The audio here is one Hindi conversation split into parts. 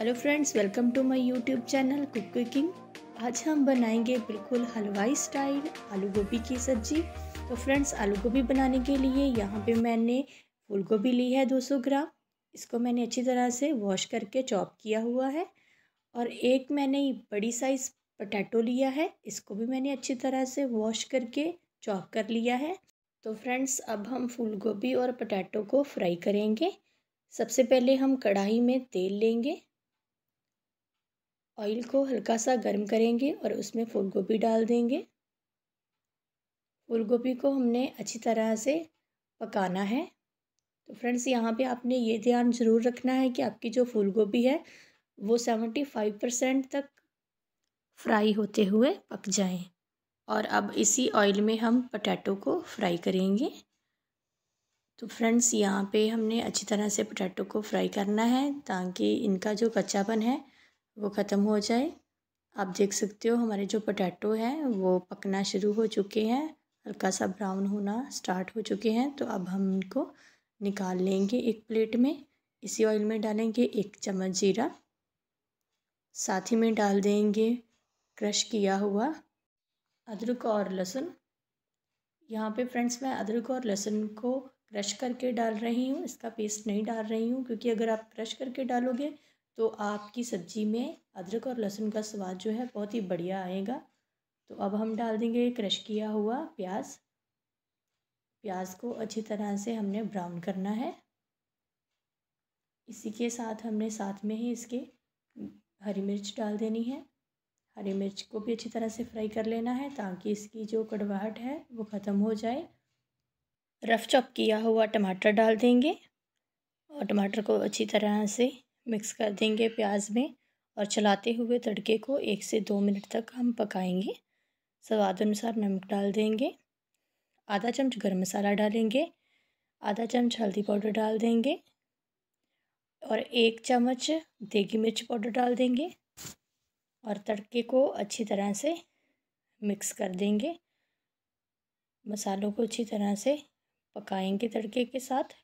hello friends welcome to my YouTube channel cook cooking आज हम बनाएंगे बिल्कुल हलवाई स्टाइल आलू गोभी की सब्जी तो फ्रेंड्स आलू गोभी बनाने के लिए यहाँ पे मैंने फूल गोभी ली है 200 ग्राम इसको मैंने अच्छी तरह से वॉश करके चॉप किया हुआ है और एक मैंने बड़ी साइज़ पटैटो लिया है इसको भी मैंने अच्छी तरह से वॉश करके चॉप कर लिया है तो फ्रेंड्स अब हम फूल गोभी और पटैटो को फ्राई करेंगे सबसे पहले हम कढ़ाई में तेल लेंगे ऑयल को हल्का सा गर्म करेंगे और उसमें फूल गोभी डाल देंगे फूल गोभी को हमने अच्छी तरह से पकाना है तो फ्रेंड्स यहाँ पे आपने ये ध्यान ज़रूर रखना है कि आपकी जो फूल गोभी है वो सेवेंटी फाइव परसेंट तक फ्राई होते हुए पक जाएं और अब इसी ऑयल में हम पटैटो को फ्राई करेंगे तो फ्रेंड्स यहाँ पे हमने अच्छी तरह से पटैटो को फ्राई करना है ताकि इनका जो कच्चापन है वो ख़त्म हो जाए आप देख सकते हो हमारे जो पोटैटो हैं वो पकना शुरू हो चुके हैं हल्का सा ब्राउन होना स्टार्ट हो चुके हैं तो अब हम इनको निकाल लेंगे एक प्लेट में इसी ऑयल में डालेंगे एक चम्मच जीरा साथ ही में डाल देंगे क्रश किया हुआ अदरक और लहसुन यहाँ पे फ्रेंड्स मैं अदरक और लहसुन को क्रश करके डाल रही हूँ इसका पेस्ट नहीं डाल रही हूँ क्योंकि अगर आप क्रश करके डालोगे तो आपकी सब्ज़ी में अदरक और लहसुन का स्वाद जो है बहुत ही बढ़िया आएगा तो अब हम डाल देंगे क्रश किया हुआ प्याज प्याज को अच्छी तरह से हमने ब्राउन करना है इसी के साथ हमने साथ में ही इसके हरी मिर्च डाल देनी है हरी मिर्च को भी अच्छी तरह से फ्राई कर लेना है ताकि इसकी जो कड़वाहट है वो ख़त्म हो जाए रफ चॉप किया हुआ टमाटर डाल देंगे और टमाटर को अच्छी तरह से मिक्स कर देंगे प्याज में और चलाते हुए तड़के को एक से दो मिनट तक हम पकाएंगे स्वाद अनुसार नमक डाल देंगे आधा चम्मच गर्म मसाला डालेंगे आधा चम्मच हल्दी पाउडर डाल देंगे और एक चम्मच देगी मिर्च पाउडर डाल देंगे और तड़के को अच्छी तरह से मिक्स कर देंगे मसालों को अच्छी तरह से पकाएंगे तड़के के साथ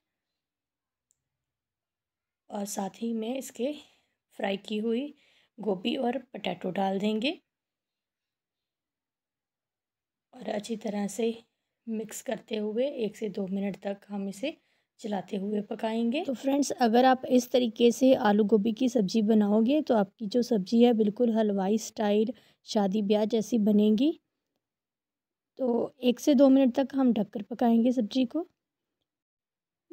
और साथ ही में इसके फ्राई की हुई गोभी और पटेटो डाल देंगे और अच्छी तरह से मिक्स करते हुए एक से दो मिनट तक हम इसे चलाते हुए पकाएंगे तो फ्रेंड्स अगर आप इस तरीके से आलू गोभी की सब्ज़ी बनाओगे तो आपकी जो सब्ज़ी है बिल्कुल हलवाई स्टाइल शादी ब्याह जैसी बनेगी तो एक से दो मिनट तक हम ढककर पकाएंगे सब्ज़ी को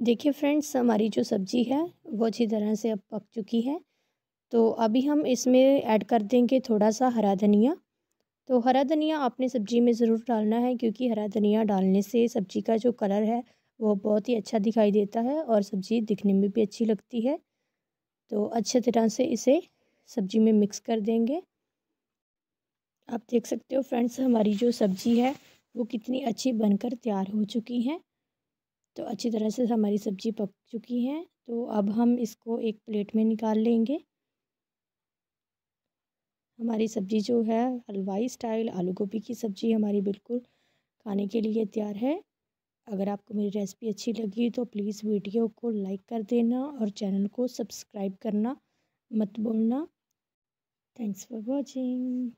देखिए फ्रेंड्स हमारी जो सब्ज़ी है वो अच्छी तरह से अब पक चुकी है तो अभी हम इसमें ऐड कर देंगे थोड़ा सा हरा धनिया तो हरा धनिया आपने सब्ज़ी में ज़रूर डालना है क्योंकि हरा धनिया डालने से सब्ज़ी का जो कलर है वो बहुत ही अच्छा दिखाई देता है और सब्ज़ी दिखने में भी अच्छी लगती है तो अच्छे तरह से इसे सब्ज़ी में मिक्स कर देंगे आप देख सकते हो फ्रेंड्स हमारी जो सब्ज़ी है वो कितनी अच्छी बनकर तैयार हो चुकी हैं तो अच्छी तरह से हमारी सब्ज़ी पक चुकी है तो अब हम इसको एक प्लेट में निकाल लेंगे हमारी सब्ज़ी जो है हलवाई स्टाइल आलू गोभी की सब्ज़ी हमारी बिल्कुल खाने के लिए तैयार है अगर आपको मेरी रेसिपी अच्छी लगी तो प्लीज़ वीडियो को लाइक कर देना और चैनल को सब्सक्राइब करना मत बोलना थैंक्स फॉर वॉचिंग